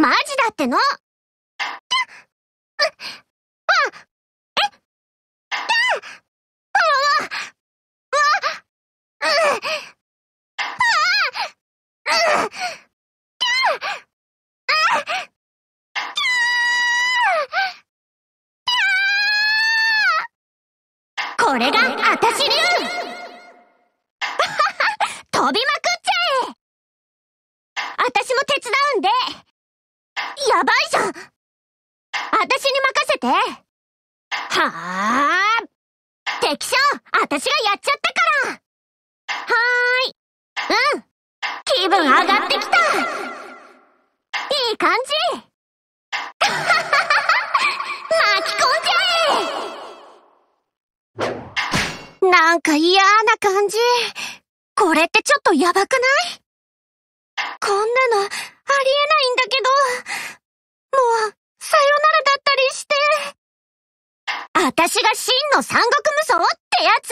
マジだってのこれがた流飛びますやばいじゃん私に任せてはあ敵将私がやっちゃったからはーいうん気分上がってきたいい感じ 巻き込んじゃえなんか嫌な感じ。これってちょっとやばくないこんなのありえが真の三国無双ってやつ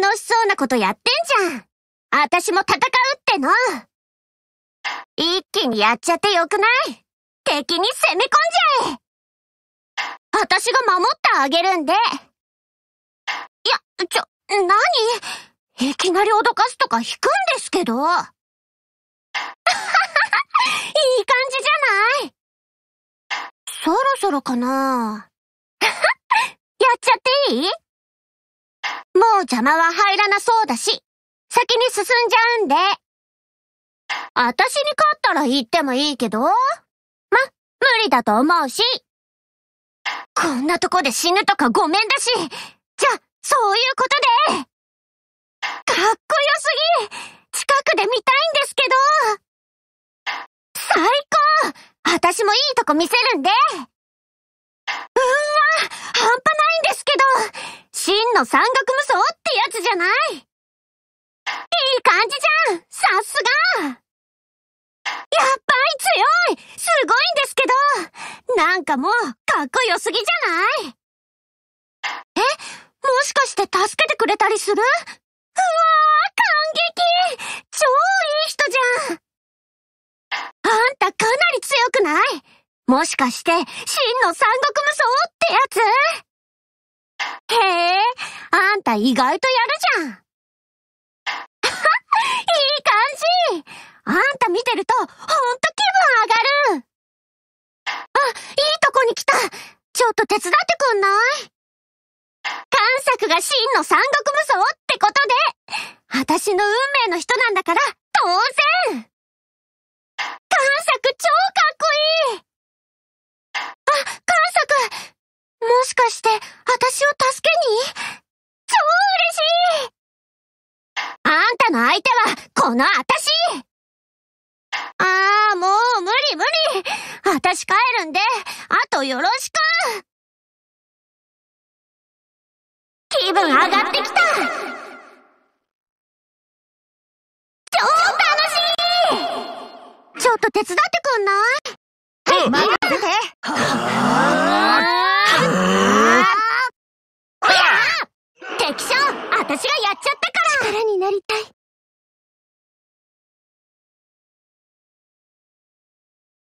楽しそうなことやってんじゃん。私も戦うっての。一気にやっちゃってよくない敵に攻め込んじゃえ私が守ってあげるんで。いや、ちょ、何いきなり脅かすとか引くんですけど。いい感じじゃないそろそろかなもう邪魔は入らなそうだし、先に進んじゃうんで。あたしに勝ったら言ってもいいけど。ま、無理だと思うし。こんなとこで死ぬとかごめんだし。じゃそういうことで。かっこよすぎ近くで見たいんですけど最高私もいいとこ見せるんでうわ半端ない真の山岳無双ってやつじゃないいい感じじゃんさすがやっぱり強いすごいんですけどなんかもうかっこよすぎじゃないえもしかして助けてくれたりするうわー感激超いい人じゃんあんたかなり強くないもしかして真の三国無双ってやつへえ、あんた意外とやるじゃん。いい感じあんた見てると、ほんと気分上がるあ、いいとこに来たちょっと手伝ってくんない関作が真の三国武装ってことで、私の運命の人なんだから、当然関作超かっの相手は、このあもう無理無理帰るんで、あとよろしく気分上がってきた超楽しいちょっと手伝ってくんないて敵将がやっちゃったから力になりたい